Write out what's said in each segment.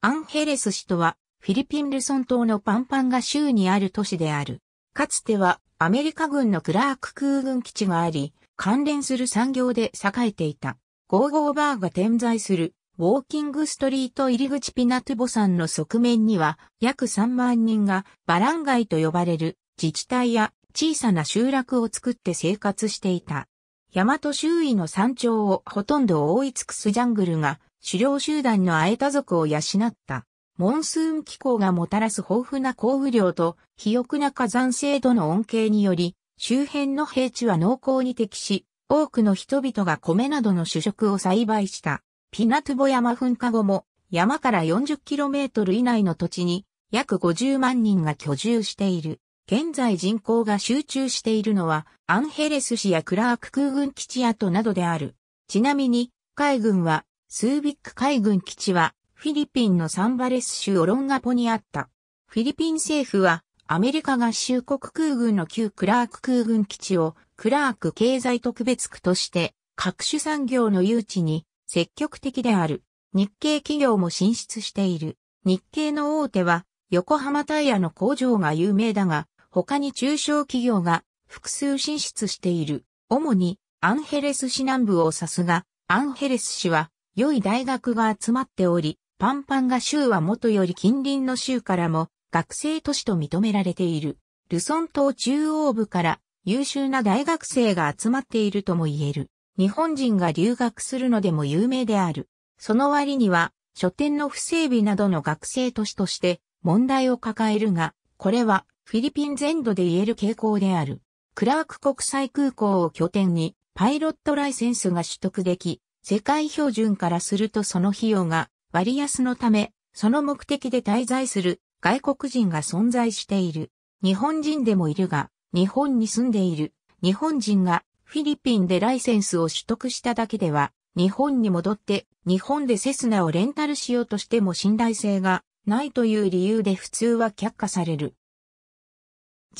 アンヘレス市とは、フィリピンルソン島のパンパンが州にある都市である。かつては、アメリカ軍のクラーク空軍基地があり、関連する産業で栄えていた。ゴーゴーバーが点在する、ウォーキングストリート入り口ピナトゥボ山の側面には、約3万人がバラン街と呼ばれる自治体や小さな集落を作って生活していた。山と周囲の山頂をほとんど覆い尽くすジャングルが狩猟集団のアエタ族を養った。モンスーン気候がもたらす豊富な降雨量と肥沃な火山制度の恩恵により、周辺の平地は濃厚に適し、多くの人々が米などの主食を栽培した。ピナトゥボ山噴火後も、山から 40km 以内の土地に約50万人が居住している。現在人口が集中しているのは、アンヘレス市やクラーク空軍基地跡などである。ちなみに、海軍はスービック海軍基地はフィリピンのサンバレス州オロンガポにあった。フィリピン政府はアメリカ合衆国空軍の旧クラーク空軍基地をクラーク経済特別区として各種産業の誘致に積極的である。日系企業も進出している。日系の大手は横浜タイヤの工場が有名だが、他に中小企業が複数進出している。主にアンヘレス市南部を指すが、アンヘレス市は良い大学が集まっており、パンパンが州はもとより近隣の州からも学生都市と認められている。ルソン島中央部から優秀な大学生が集まっているとも言える。日本人が留学するのでも有名である。その割には、書店の不整備などの学生都市として問題を抱えるが、これはフィリピン全土で言える傾向である。クラーク国際空港を拠点にパイロットライセンスが取得でき、世界標準からするとその費用が割安のため、その目的で滞在する外国人が存在している。日本人でもいるが、日本に住んでいる日本人がフィリピンでライセンスを取得しただけでは、日本に戻って日本でセスナをレンタルしようとしても信頼性がないという理由で普通は却下される。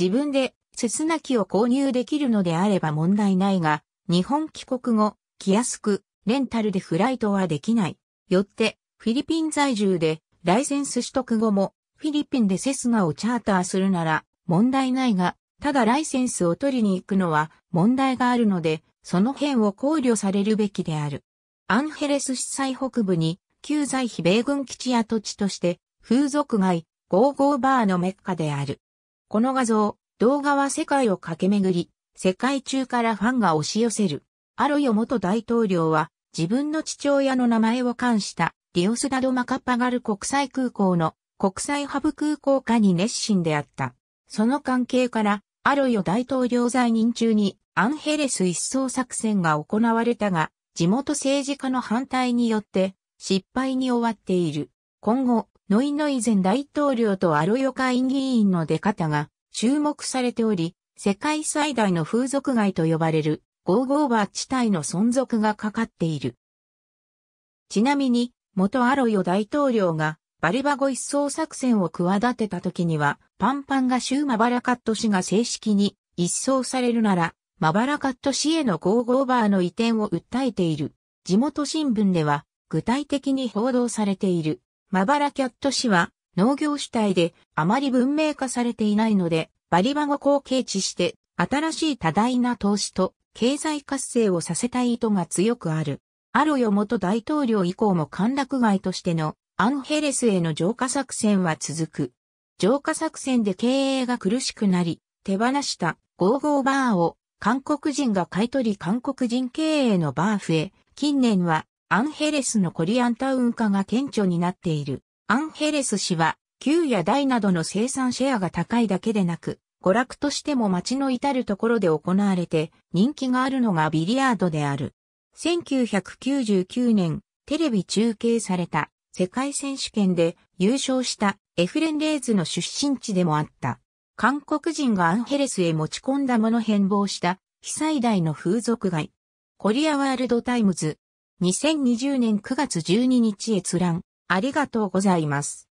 自分でセスナ機を購入できるのであれば問題ないが、日本帰国後、来やすく、レンタルでフライトはできない。よって、フィリピン在住で、ライセンス取得後も、フィリピンでセスナをチャーターするなら、問題ないが、ただライセンスを取りに行くのは問題があるので、その辺を考慮されるべきである。アンヘレス司祭北部に、旧在非米軍基地跡地として、風俗街、ゴーゴーバーのメッカである。この画像、動画は世界を駆け巡り、世界中からファンが押し寄せる。アロヨ元大統領は、自分の父親の名前を冠したディオスダド・マカッパガル国際空港の国際ハブ空港化に熱心であった。その関係から、アロヨ大統領在任中にアンヘレス一掃作戦が行われたが、地元政治家の反対によって失敗に終わっている。今後、ノイノイ前大統領とアロヨ下院議員の出方が注目されており、世界最大の風俗街と呼ばれるゴーゴーバー地帯の存続がかかっている。ちなみに、元アロヨ大統領がバリバゴ一掃作戦を企てた時には、パンパンが州マバラカット市が正式に一掃されるなら、マバラカット市へのゴーゴーバーの移転を訴えている。地元新聞では、具体的に報道されている。マバラキャット市は農業主体であまり文明化されていないので、バリバゴ後継地して新しい多大な投資と経済活性をさせたい意図が強くある。アロヨ元大統領以降も歓楽街としてのアンヘレスへの浄化作戦は続く。浄化作戦で経営が苦しくなり、手放したゴーゴーバーを韓国人が買い取り韓国人経営のバー増え、近年はアンヘレスのコリアンタウン化が顕著になっている。アンヘレス氏は、旧や大などの生産シェアが高いだけでなく、娯楽としても街の至るところで行われて人気があるのがビリヤードである。1999年、テレビ中継された世界選手権で優勝したエフレン・レイズの出身地でもあった。韓国人がアンヘレスへ持ち込んだもの変貌した被災大の風俗街。コリアワールドタイムズ。2020年9月12日閲覧。ありがとうございます。